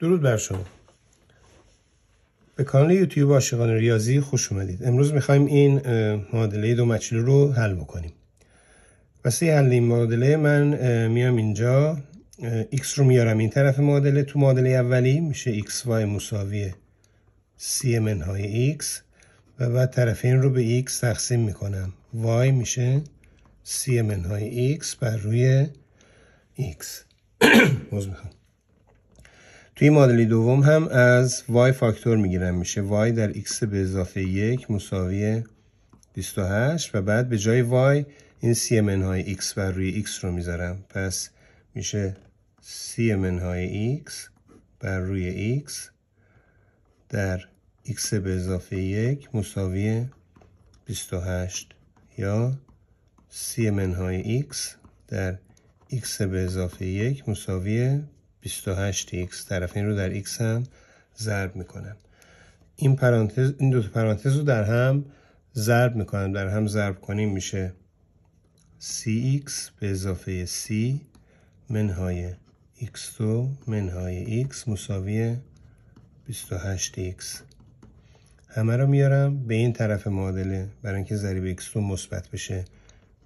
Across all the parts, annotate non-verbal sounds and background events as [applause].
درود بر شما به کانال یوتیوب عاشقان ریاضی خوش اومدید امروز میخوایم این معادله دو مچلو رو حل بکنیم واسه حل این معادله من میام اینجا x رو میارم این طرف معادله تو معادله اولی میشه xy مساوی c منهای x و بعد طرفین رو به x تقسیم میکنم y میشه c منهای x بر روی x [coughs] موز میخوام توی مدل دوم هم از وای فاکتور میگیرم میشه وای در x به اضافه یک مساوی 28 و بعد به جای وای این سی های x بر روی x رو میذارم پس میشه سی های x بر روی x در x به اضافه یک مساوی 28 یا سی های x در x به اضافه یک مساوی 28x طرفین رو در x هم ضرب میکنم این پرانتز این دو پرانتز رو در هم ضرب میکنم در هم ضرب کنیم میشه cx به اضافه c منهای x2 منهای x مساوی 28x همه رو میارم به این طرف معادله برای اینکه ضریب x2 مثبت بشه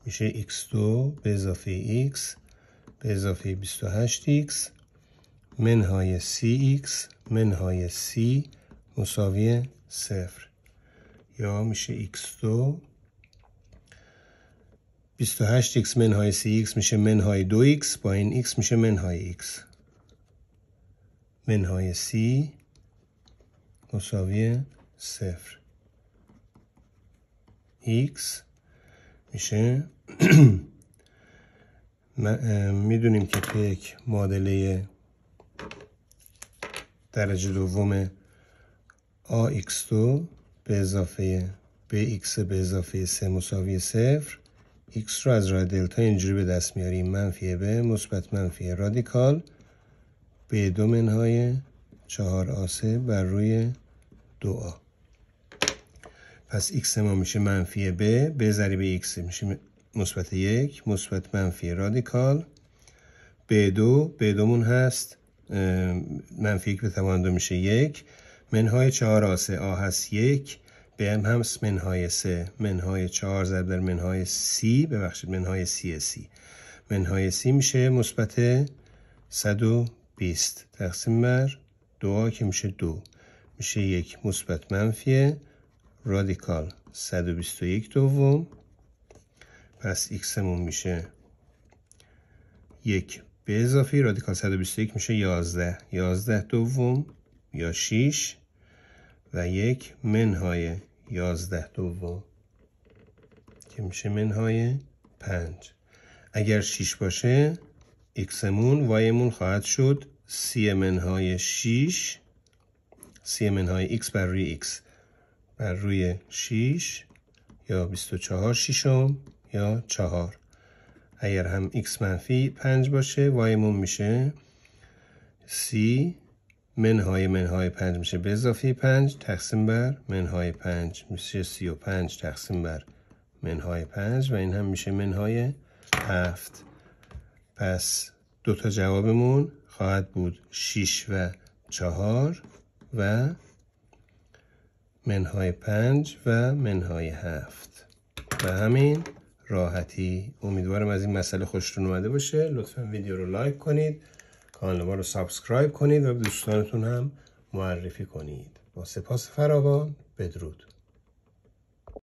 میشه x2 به اضافه x به اضافه 28x منهای سی ایکس منهای سی مساوی صفر یا میشه x2 28x منهای سی ایکس میشه منهای دو ایکس با این ایکس میشه منهای ایکس منهای سی مساوی صفر ایکس میشه [clears throat] میدونیم که یک معادله درجه دوم AX2 به اضافه BX به اضافه 3 مساوی صفر X رو از راه دلتا اینجوری به دست میاریم منفی B مثبت منفی رادیکال به دو منهای 4 آسه بر روی 2 آ پس x ما میشه منفی b b به x میشه مثبت 1 مثبت منفی رادیکال b2 به دومون هست منفی یک به دو میشه یک منهای چهار آسه آ هست یک به هم هم منهای سه منهای چهار ضرب در منهای سی ببخشید منهای سی سی منهای سی میشه مثبت 120 تقسیم بر دو که میشه دو میشه یک مثبت منفی رادیکال یک دوم پس یکسمون میشه یک به اضافه رادیکال 121 میشه 11 11 دوم یا 6 و یک منهای 11 دوم که میشه منهای 5 اگر 6 باشه ایکسمون وایمون خواهد شد سی منهای 6 سی منهای ایکس بر روی ایکس بر روی 6 یا 24 ششم یا 4 اگر هم x منفی 5 باشه وایمون میشه c منهای منهای 5 میشه به اضافه 5 تقسیم بر منهای 5 میشه 35 تقسیم بر منهای 5 و این هم میشه منهای 7 پس دو تا جوابمون خواهد بود 6 و 4 و منهای 5 و منهای 7 و همین راحتی امیدوارم از این مسئله خوشتون اومده باشه لطفا ویدیو رو لایک کنید کانال ما رو سابسکرایب کنید و دوستانتون هم معرفی کنید با سپاس فراوان بدرود